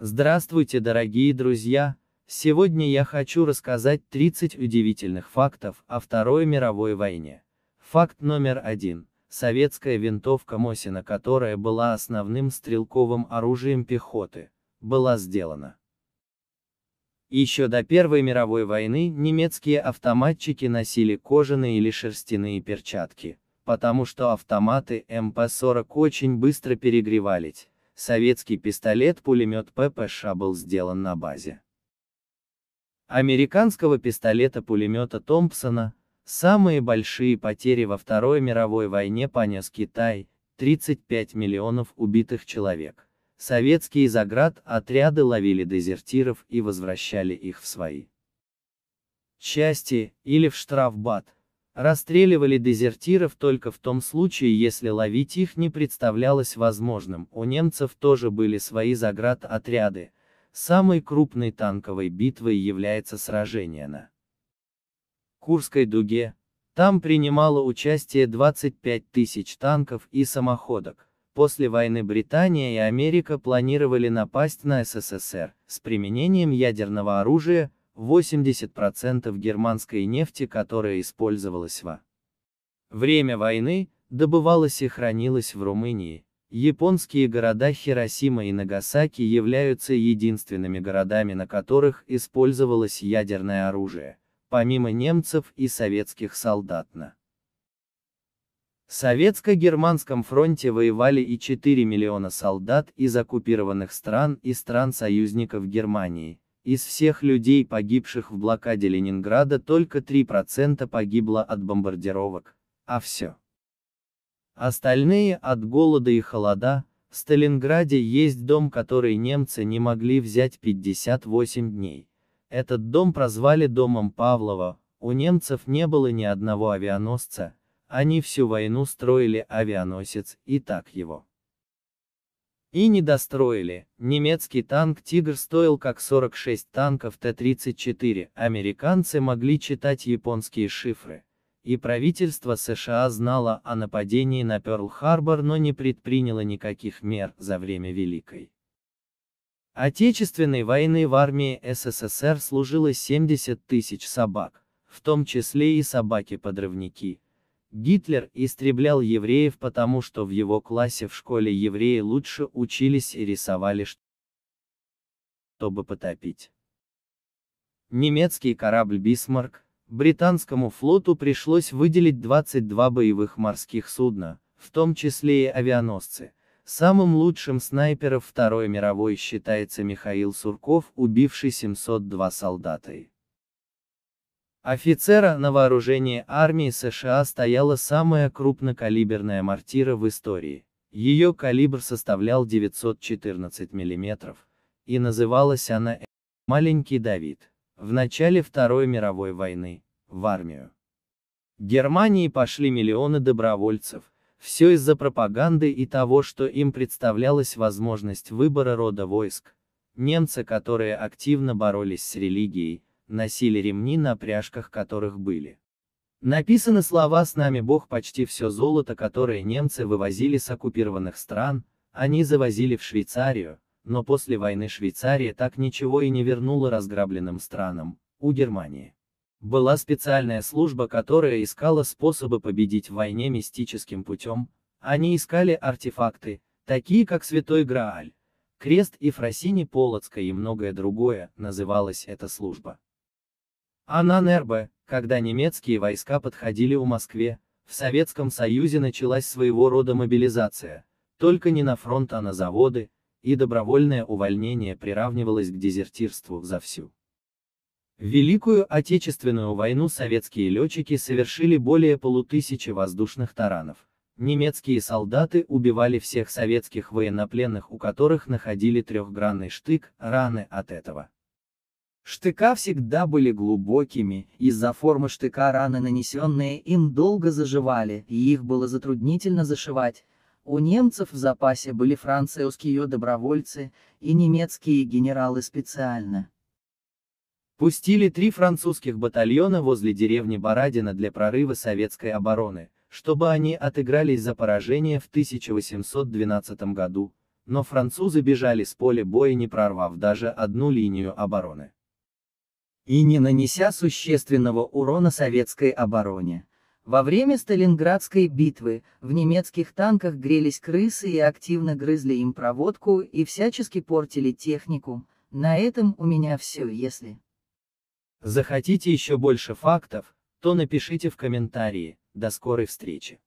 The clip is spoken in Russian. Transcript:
Здравствуйте, дорогие друзья! Сегодня я хочу рассказать 30 удивительных фактов о Второй мировой войне. Факт номер один. Советская винтовка Мосина, которая была основным стрелковым оружием пехоты, была сделана. Еще до Первой мировой войны немецкие автоматчики носили кожаные или шерстяные перчатки, потому что автоматы МП-40 очень быстро перегревались Советский пистолет-пулемет ППШ был сделан на базе американского пистолета-пулемета Томпсона, самые большие потери во Второй мировой войне понес Китай, 35 миллионов убитых человек. Советские заград отряды ловили дезертиров и возвращали их в свои части, или в штрафбат, Расстреливали дезертиров только в том случае, если ловить их не представлялось возможным. У немцев тоже были свои заградотряды. Самой крупной танковой битвой является сражение на Курской дуге. Там принимало участие 25 тысяч танков и самоходок. После войны Британия и Америка планировали напасть на СССР с применением ядерного оружия, 80% германской нефти, которая использовалась во время войны, добывалась и хранилась в Румынии. Японские города Хиросима и Нагасаки являются единственными городами, на которых использовалось ядерное оружие, помимо немцев и советских солдат на Советско-германском фронте воевали и 4 миллиона солдат из оккупированных стран и стран союзников Германии, из всех людей, погибших в блокаде Ленинграда, только 3% погибло от бомбардировок, а все. Остальные от голода и холода, в Сталинграде есть дом, который немцы не могли взять 58 дней. Этот дом прозвали домом Павлова, у немцев не было ни одного авианосца, они всю войну строили авианосец, и так его. И не достроили. Немецкий танк «Тигр» стоил как 46 танков Т-34, американцы могли читать японские шифры. И правительство США знало о нападении на Перл-Харбор, но не предприняло никаких мер за время Великой. Отечественной войны в армии СССР служило 70 тысяч собак, в том числе и собаки-подрывники, Гитлер истреблял евреев потому, что в его классе в школе евреи лучше учились и рисовали, чтобы потопить. Немецкий корабль «Бисмарк», британскому флоту пришлось выделить 22 боевых морских судна, в том числе и авианосцы. Самым лучшим снайпером Второй мировой считается Михаил Сурков, убивший 702 солдаты. Офицера на вооружении армии США стояла самая крупнокалиберная мортира в истории. Ее калибр составлял 914 мм, и называлась она «Маленький Давид». В начале Второй мировой войны, в армию. Германии пошли миллионы добровольцев, все из-за пропаганды и того, что им представлялась возможность выбора рода войск. Немцы, которые активно боролись с религией, носили ремни на пряжках которых были. Написаны слова «С нами Бог почти все золото, которое немцы вывозили с оккупированных стран, они завозили в Швейцарию, но после войны Швейцария так ничего и не вернула разграбленным странам, у Германии. Была специальная служба, которая искала способы победить в войне мистическим путем, они искали артефакты, такие как Святой Грааль, Крест и Фросини Полоцка и многое другое, называлась эта служба. Анан-Эрбе, когда немецкие войска подходили у Москве, в Советском Союзе началась своего рода мобилизация, только не на фронт, а на заводы, и добровольное увольнение приравнивалось к дезертирству за всю Великую Отечественную войну советские летчики совершили более полутысячи воздушных таранов. Немецкие солдаты убивали всех советских военнопленных, у которых находили трехгранный штык, раны от этого штыка всегда были глубокими, из-за формы штыка раны, нанесенные им, долго заживали, и их было затруднительно зашивать. У немцев в запасе были французские добровольцы и немецкие генералы специально. Пустили три французских батальона возле деревни Бородина для прорыва советской обороны, чтобы они отыгрались за поражение в 1812 году, но французы бежали с поля боя не прорвав даже одну линию обороны и не нанеся существенного урона советской обороне. Во время Сталинградской битвы в немецких танках грелись крысы и активно грызли им проводку и всячески портили технику. На этом у меня все, если захотите еще больше фактов, то напишите в комментарии. До скорой встречи.